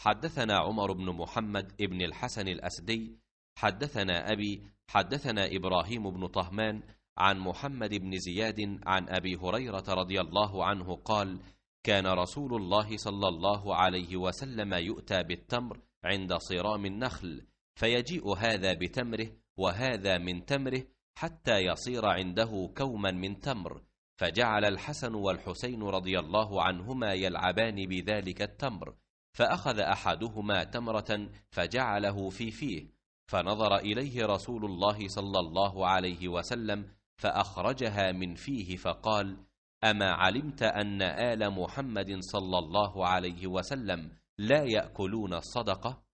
حدثنا عمر بن محمد بن الحسن الأسدي حدثنا أبي حدثنا إبراهيم بن طهمان عن محمد بن زياد عن أبي هريرة رضي الله عنه قال كان رسول الله صلى الله عليه وسلم يؤتى بالتمر عند صرام النخل فيجيء هذا بتمره وهذا من تمره حتى يصير عنده كوما من تمر فجعل الحسن والحسين رضي الله عنهما يلعبان بذلك التمر فأخذ أحدهما تمرة فجعله في فيه فنظر إليه رسول الله صلى الله عليه وسلم فأخرجها من فيه فقال أما علمت أن آل محمد صلى الله عليه وسلم لا يأكلون الصدقة؟